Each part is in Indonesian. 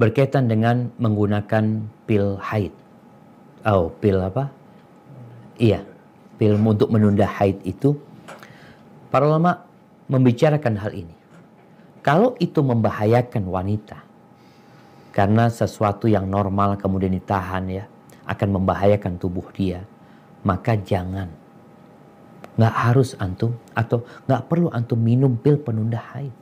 berkaitan dengan menggunakan pil haid. Oh, pil apa? Iya, pil untuk menunda haid itu. Para ulama membicarakan hal ini. Kalau itu membahayakan wanita, karena sesuatu yang normal kemudian ditahan ya, akan membahayakan tubuh dia, maka jangan. Nggak harus antum atau nggak perlu antum minum pil penunda haid.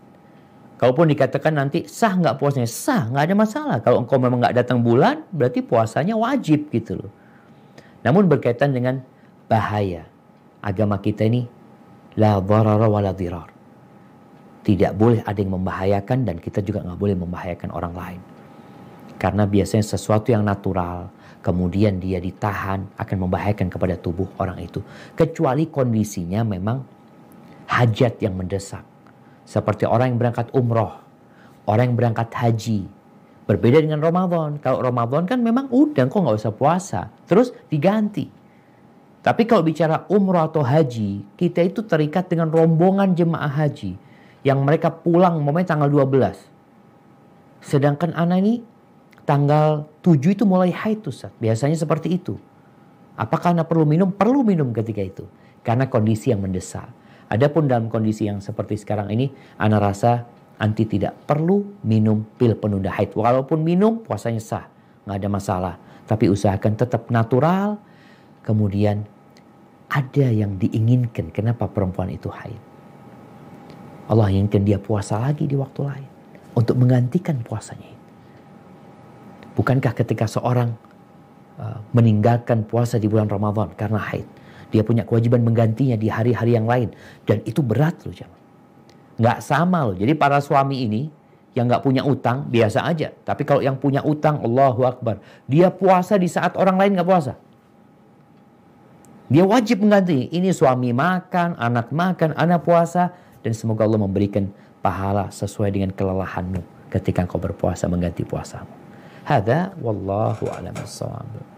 Kalaupun dikatakan nanti sah nggak puasanya, sah nggak ada masalah. Kalau engkau memang nggak datang bulan, berarti puasanya wajib gitu loh. Namun berkaitan dengan bahaya. Agama kita ini la dharara wa la dirar. Tidak boleh ada yang membahayakan dan kita juga nggak boleh membahayakan orang lain. Karena biasanya sesuatu yang natural, kemudian dia ditahan akan membahayakan kepada tubuh orang itu. Kecuali kondisinya memang hajat yang mendesak seperti orang yang berangkat umroh, orang yang berangkat haji. Berbeda dengan Ramadan. Kalau Ramadan kan memang udah kok nggak usah puasa. Terus diganti. Tapi kalau bicara umroh atau haji, kita itu terikat dengan rombongan jemaah haji. Yang mereka pulang momennya tanggal 12. Sedangkan anak ini tanggal 7 itu mulai haid Ustaz. Biasanya seperti itu. Apakah anak perlu minum? Perlu minum ketika itu. Karena kondisi yang mendesak. Adapun dalam kondisi yang seperti sekarang ini, Ana rasa anti tidak perlu minum pil penunda haid. Walaupun minum puasanya sah, nggak ada masalah. Tapi usahakan tetap natural. Kemudian ada yang diinginkan kenapa perempuan itu haid. Allah inginkan dia puasa lagi di waktu lain untuk menggantikan puasanya. Bukankah ketika seorang uh, meninggalkan puasa di bulan Ramadan karena haid, dia punya kewajiban menggantinya di hari-hari yang lain. Dan itu berat loh jamaah. Nggak sama loh. Jadi para suami ini yang nggak punya utang biasa aja. Tapi kalau yang punya utang Allahu Akbar. Dia puasa di saat orang lain nggak puasa. Dia wajib mengganti. Ini suami makan, anak makan, anak puasa. Dan semoga Allah memberikan pahala sesuai dengan kelelahanmu ketika kau berpuasa mengganti puasamu. Hada wallahu a'lam